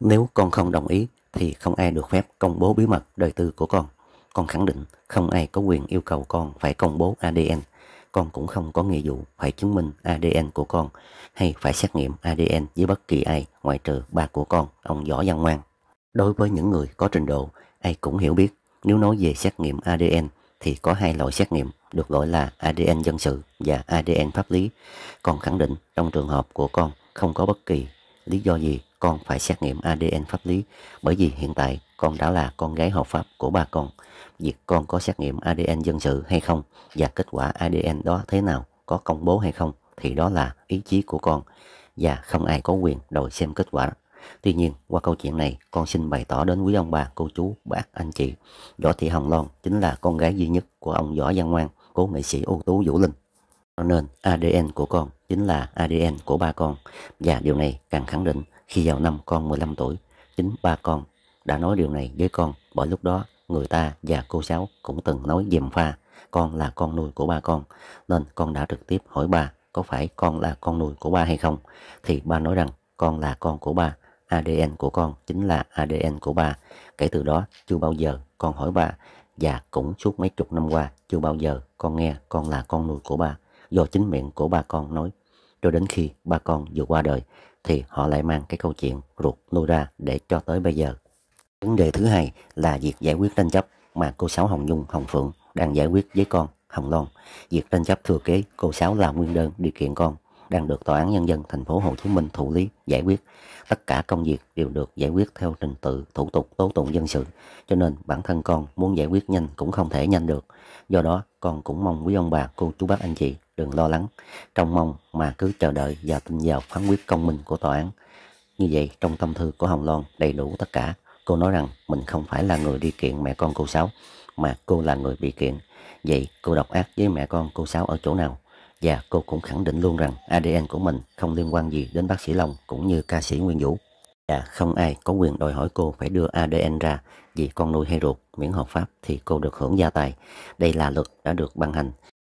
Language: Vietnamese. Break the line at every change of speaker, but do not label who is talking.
Nếu con không đồng ý thì không ai được phép công bố bí mật đời tư của con. Con khẳng định không ai có quyền yêu cầu con phải công bố ADN. Con cũng không có nghĩa vụ phải chứng minh ADN của con hay phải xét nghiệm ADN với bất kỳ ai ngoại trừ ba của con, ông Võ Văn Ngoan. Đối với những người có trình độ, ai cũng hiểu biết nếu nói về xét nghiệm ADN thì có hai loại xét nghiệm được gọi là ADN dân sự và ADN pháp lý. Con khẳng định trong trường hợp của con không có bất kỳ lý do gì con phải xét nghiệm ADN pháp lý bởi vì hiện tại con đã là con gái hợp pháp của ba con. Việc con có xét nghiệm ADN dân sự hay không và kết quả ADN đó thế nào, có công bố hay không thì đó là ý chí của con và không ai có quyền đòi xem kết quả. Tuy nhiên, qua câu chuyện này, con xin bày tỏ đến quý ông bà, cô chú, bác, anh chị, Võ Thị Hồng Loan chính là con gái duy nhất của ông Võ Văn Ngoan, cố nghệ sĩ ưu tú Vũ Linh. Cho nên ADN của con chính là ADN của ba con và điều này càng khẳng định khi vào năm con 15 tuổi, chính ba con đã nói điều này với con bởi lúc đó người ta và cô sáu cũng từng nói dèm pha con là con nuôi của ba con nên con đã trực tiếp hỏi ba có phải con là con nuôi của ba hay không thì ba nói rằng con là con của ba ADN của con chính là ADN của ba kể từ đó chưa bao giờ con hỏi ba và cũng suốt mấy chục năm qua chưa bao giờ con nghe con là con nuôi của ba do chính miệng của ba con nói. Cho đến khi ba con vừa qua đời thì họ lại mang cái câu chuyện ruột nuôi ra để cho tới bây giờ. Vấn đề thứ hai là việc giải quyết tranh chấp mà cô Sáu Hồng Nhung Hồng Phượng đang giải quyết với con Hồng Loan. Việc tranh chấp thừa kế cô Sáu là nguyên đơn đi kiện con đang được Tòa án Nhân dân thành phố Hồ Chí Minh thụ lý giải quyết. Tất cả công việc đều được giải quyết theo trình tự, thủ tục, tố tụng dân sự. Cho nên bản thân con muốn giải quyết nhanh cũng không thể nhanh được. Do đó, con cũng mong quý ông bà, cô chú bác anh chị đừng lo lắng. Trong mong mà cứ chờ đợi và tin vào phán quyết công minh của tòa án. Như vậy, trong tâm thư của Hồng Loan đầy đủ tất cả. Cô nói rằng mình không phải là người đi kiện mẹ con cô Sáu, mà cô là người bị kiện. Vậy cô độc ác với mẹ con cô Sáu ở chỗ nào? Và dạ, cô cũng khẳng định luôn rằng ADN của mình không liên quan gì đến bác sĩ Long cũng như ca sĩ Nguyên Vũ. Và dạ, không ai có quyền đòi hỏi cô phải đưa ADN ra vì con nuôi hay ruột miễn hợp pháp thì cô được hưởng gia tài. Đây là luật đã được ban hành